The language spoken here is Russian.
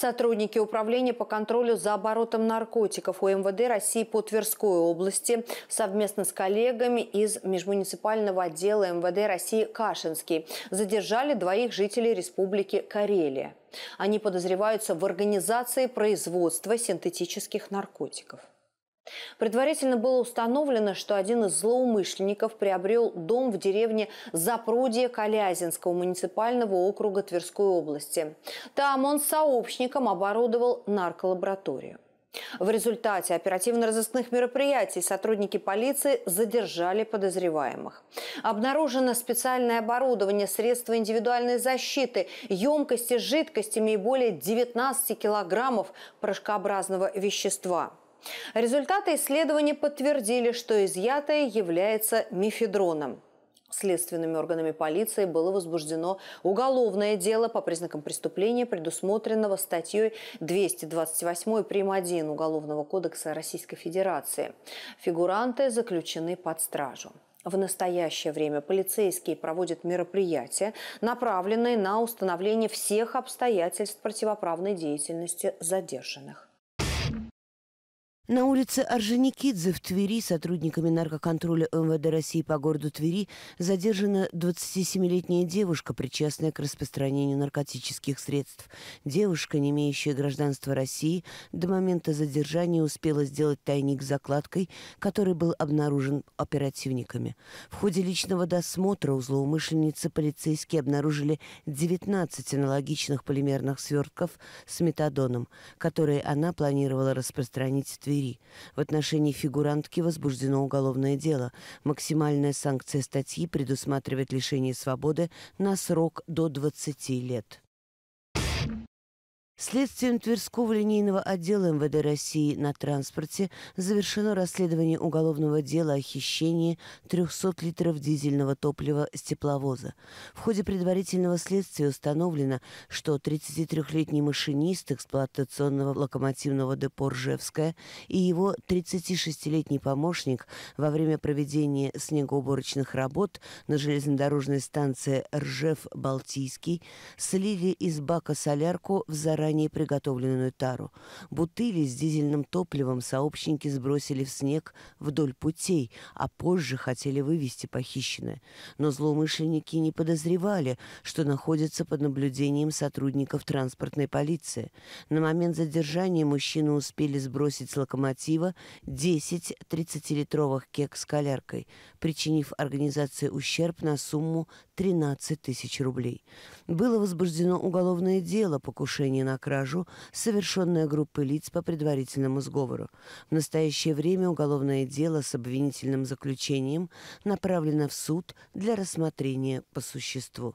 Сотрудники Управления по контролю за оборотом наркотиков УМВД России по Тверской области совместно с коллегами из межмуниципального отдела МВД России Кашинский задержали двоих жителей Республики Карелия. Они подозреваются в организации производства синтетических наркотиков. Предварительно было установлено, что один из злоумышленников приобрел дом в деревне Запрудье Калязинского муниципального округа Тверской области. Там он сообщником оборудовал нарколабораторию. В результате оперативно-розыскных мероприятий сотрудники полиции задержали подозреваемых. Обнаружено специальное оборудование, средства индивидуальной защиты, емкости с жидкостями и более 19 килограммов порошкообразного вещества – Результаты исследования подтвердили, что изъятое является мифедроном. Следственными органами полиции было возбуждено уголовное дело по признакам преступления, предусмотренного статьей 228 прим. 1 Уголовного кодекса Российской Федерации. Фигуранты заключены под стражу. В настоящее время полицейские проводят мероприятия, направленные на установление всех обстоятельств противоправной деятельности задержанных. На улице Орджоникидзе в Твери сотрудниками наркоконтроля МВД России по городу Твери задержана 27-летняя девушка, причастная к распространению наркотических средств. Девушка, не имеющая гражданства России, до момента задержания успела сделать тайник с закладкой, который был обнаружен оперативниками. В ходе личного досмотра у злоумышленницы полицейские обнаружили 19 аналогичных полимерных свертков с метадоном, которые она планировала распространить в Твери Бери. В отношении фигурантки возбуждено уголовное дело. Максимальная санкция статьи предусматривает лишение свободы на срок до 20 лет. Следствием Тверского линейного отдела МВД России на транспорте завершено расследование уголовного дела о хищении 300 литров дизельного топлива с тепловоза. В ходе предварительного следствия установлено, что 33-летний машинист эксплуатационного локомотивного депо «Ржевская» и его 36-летний помощник во время проведения снегоуборочных работ на железнодорожной станции Ржев-Балтийский слили из бака солярку в заранее заранее приготовленную тару. Бутыли с дизельным топливом сообщники сбросили в снег вдоль путей, а позже хотели вывести похищенное. Но злоумышленники не подозревали, что находятся под наблюдением сотрудников транспортной полиции. На момент задержания мужчины успели сбросить с локомотива 10 30-литровых кек с коляркой, причинив организации ущерб на сумму 13 тысяч рублей. Было возбуждено уголовное дело покушение на кражу, совершенная группой лиц по предварительному сговору. В настоящее время уголовное дело с обвинительным заключением направлено в суд для рассмотрения по существу.